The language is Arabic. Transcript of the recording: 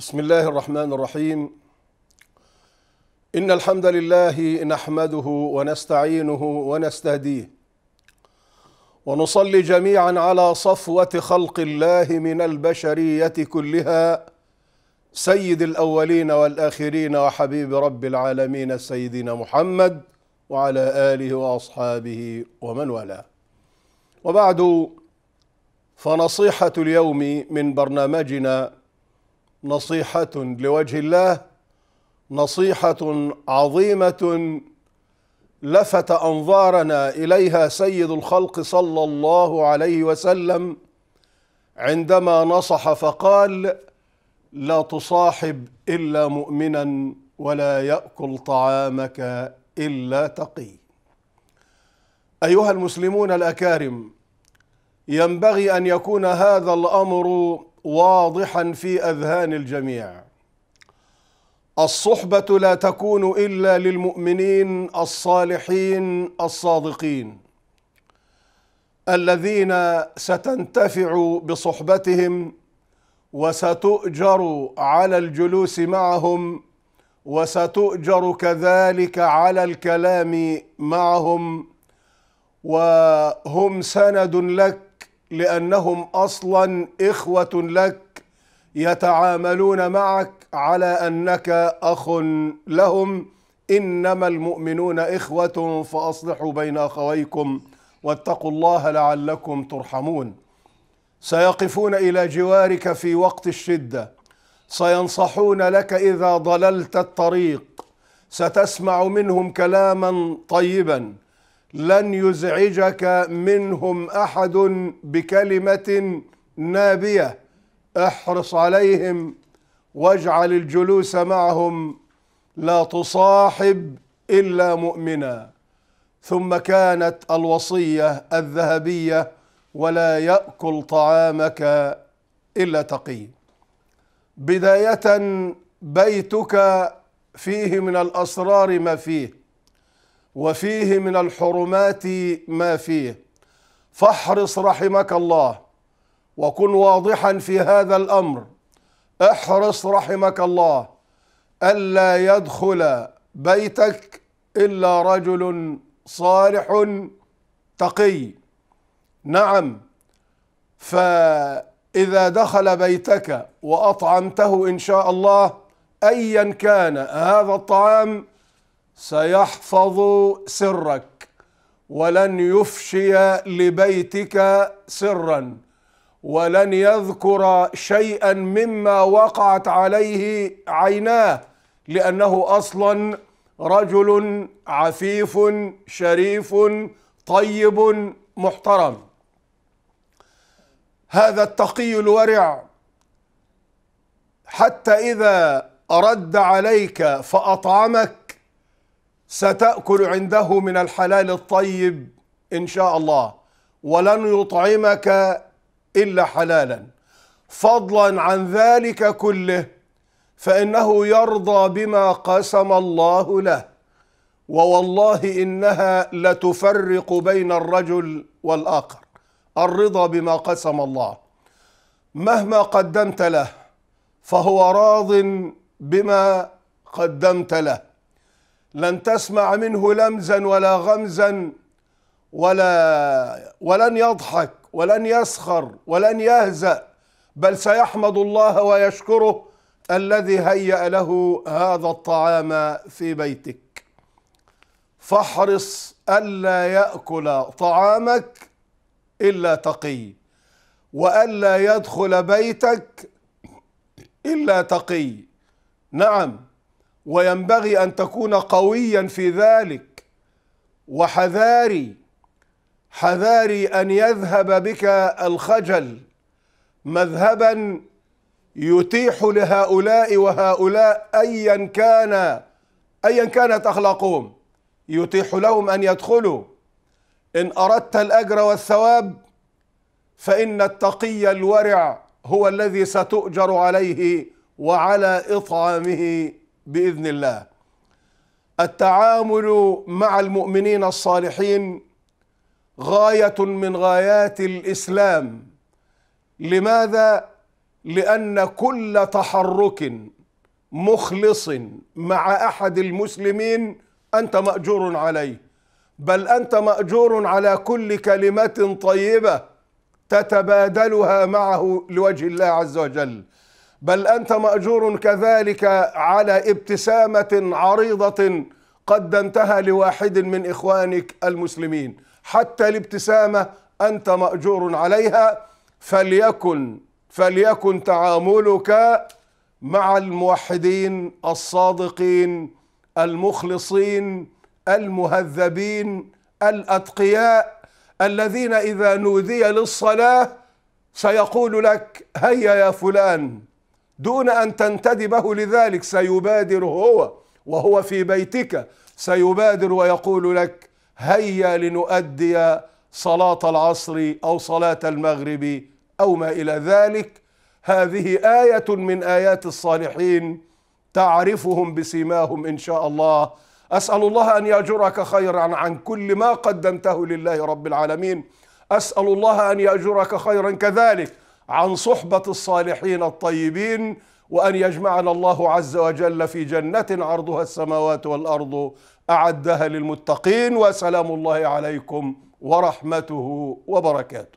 بسم الله الرحمن الرحيم إن الحمد لله نحمده ونستعينه ونستهديه ونصلي جميعا على صفوة خلق الله من البشرية كلها سيد الأولين والآخرين وحبيب رب العالمين سيدنا محمد وعلى آله وأصحابه ومن والاه وبعد فنصيحة اليوم من برنامجنا نصيحة لوجه الله نصيحة عظيمة لفت أنظارنا إليها سيد الخلق صلى الله عليه وسلم عندما نصح فقال لا تصاحب إلا مؤمنا ولا يأكل طعامك إلا تقي أيها المسلمون الأكارم ينبغي أن يكون هذا الأمر واضحا في اذهان الجميع الصحبه لا تكون الا للمؤمنين الصالحين الصادقين الذين ستنتفع بصحبتهم وستؤجر على الجلوس معهم وستؤجر كذلك على الكلام معهم وهم سند لك لانهم اصلا اخوه لك يتعاملون معك على انك اخ لهم انما المؤمنون اخوه فاصلحوا بين اخويكم واتقوا الله لعلكم ترحمون سيقفون الى جوارك في وقت الشده سينصحون لك اذا ضللت الطريق ستسمع منهم كلاما طيبا لن يزعجك منهم احد بكلمه نابيه احرص عليهم واجعل الجلوس معهم لا تصاحب الا مؤمنا ثم كانت الوصيه الذهبيه ولا ياكل طعامك الا تقي بدايه بيتك فيه من الاسرار ما فيه وفيه من الحرمات ما فيه فاحرص رحمك الله وكن واضحا في هذا الامر احرص رحمك الله الا يدخل بيتك الا رجل صالح تقي نعم فاذا دخل بيتك واطعمته ان شاء الله ايا كان هذا الطعام سيحفظ سرك ولن يفشي لبيتك سرا ولن يذكر شيئا مما وقعت عليه عيناه لانه اصلا رجل عفيف شريف طيب محترم هذا التقي الورع حتى اذا رد عليك فاطعمك ستأكل عنده من الحلال الطيب إن شاء الله ولن يطعمك إلا حلالا فضلا عن ذلك كله فإنه يرضى بما قسم الله له ووالله إنها لتفرق بين الرجل والآخر الرضا بما قسم الله مهما قدمت له فهو راض بما قدمت له لن تسمع منه لمزا ولا غمزا ولا ولن يضحك ولن يسخر ولن يهزأ بل سيحمد الله ويشكره الذي هيأ له هذا الطعام في بيتك فاحرص ألا يأكل طعامك إلا تقي وألا يدخل بيتك إلا تقي نعم وينبغي ان تكون قويا في ذلك وحذاري حذاري ان يذهب بك الخجل مذهبا يتيح لهؤلاء وهؤلاء ايا كان ايا كانت اخلاقهم يتيح لهم ان يدخلوا ان اردت الاجر والثواب فان التقي الورع هو الذي ستؤجر عليه وعلى اطعامه باذن الله التعامل مع المؤمنين الصالحين غايه من غايات الاسلام لماذا لان كل تحرك مخلص مع احد المسلمين انت ماجور عليه بل انت ماجور على كل كلمه طيبه تتبادلها معه لوجه الله عز وجل بل أنت مأجور كذلك على ابتسامة عريضة قدمتها لواحد من إخوانك المسلمين حتى الابتسامة أنت مأجور عليها فليكن فليكن تعاملك مع الموحدين الصادقين المخلصين المهذبين الأتقياء الذين إذا نودي للصلاة سيقول لك هيا يا فلان دون أن تنتدبه لذلك سيبادر هو وهو في بيتك سيبادر ويقول لك هيا لنؤدي صلاة العصر أو صلاة المغرب أو ما إلى ذلك هذه آية من آيات الصالحين تعرفهم بسيماهم إن شاء الله أسأل الله أن يأجرك خيرا عن كل ما قدمته لله رب العالمين أسأل الله أن يأجرك خيرا كذلك عن صحبة الصالحين الطيبين وأن يجمعنا الله عز وجل في جنة عرضها السماوات والأرض أعدها للمتقين وسلام الله عليكم ورحمته وبركاته